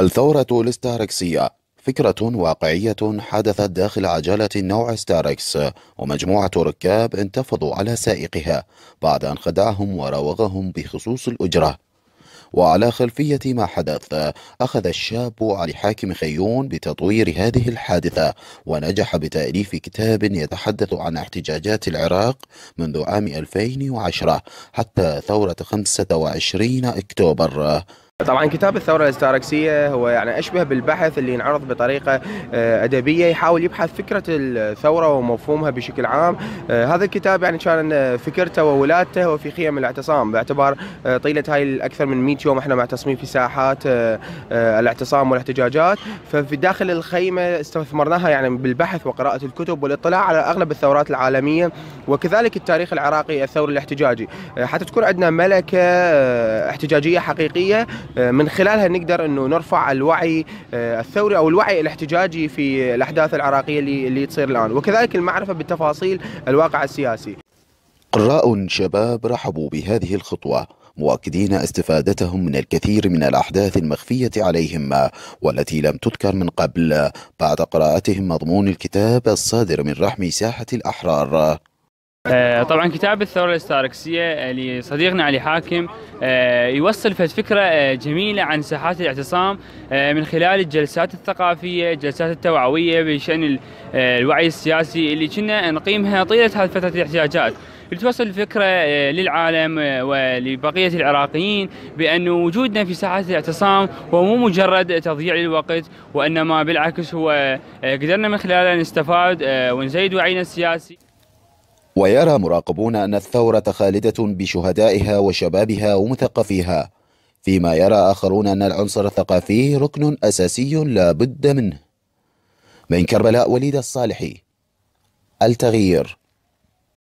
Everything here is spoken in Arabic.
الثورة الاستاركسية فكرة واقعية حدثت داخل عجلة نوع ستاركس ومجموعة ركاب انتفضوا على سائقها بعد أن خدعهم وراوغهم بخصوص الأجرة وعلى خلفية ما حدث أخذ الشاب علي حاكم خيون بتطوير هذه الحادثة ونجح بتأليف كتاب يتحدث عن احتجاجات العراق منذ عام 2010 حتى ثورة 25 أكتوبر طبعا كتاب الثورة الاستاركسية هو يعني أشبه بالبحث اللي ينعرض بطريقة آه، أدبية يحاول يبحث فكرة الثورة ومفهومها بشكل عام آه، هذا الكتاب يعني كان آه، فكرته وولادته هو في خيم الاعتصام باعتبار طيلة هاي الأكثر من 100 يوم احنا معتصمين في ساحات الاعتصام والاحتجاجات ففي داخل الخيمة استثمرناها يعني بالبحث وقراءة الكتب والاطلاع على أغلب الثورات العالمية وكذلك التاريخ العراقي الثوري الاحتجاجي حتى تكون عندنا ملكة احتجاجية حقيقية آه، من خلالها نقدر انه نرفع الوعي آه، الثوري او الوعي الاحتجاجي في الاحداث العراقيه اللي اللي تصير الان وكذلك المعرفه بالتفاصيل الواقع السياسي قراء شباب رحبوا بهذه الخطوه مؤكدين استفادتهم من الكثير من الأحداث المخفية عليهم والتي لم تذكر من قبل بعد قراءتهم مضمون الكتاب الصادر من رحم ساحة الأحرار آه، طبعا كتاب الثورة الاستاركسية لصديقنا يعني علي حاكم آه، يوصل فكرة آه، جميلة عن ساحات الاعتصام من خلال الجلسات الثقافية الجلسات التوعوية بشأن الوعي السياسي اللي كنا نقيمها طيلة هذه فترة الاحتجاجات لتوصل الفكرة للعالم ولبقية العراقيين بأن وجودنا في ساحات الاعتصام هو مو مجرد تضييع للوقت وإنما بالعكس هو قدرنا من خلاله نستفاد ونزيد وعينا السياسي ويرى مراقبون أن الثورة خالدة بشهدائها وشبابها ومثقفيها فيما يرى آخرون أن العنصر الثقافي ركن أساسي لا بد منه من كربلاء وليد الصالحي التغيير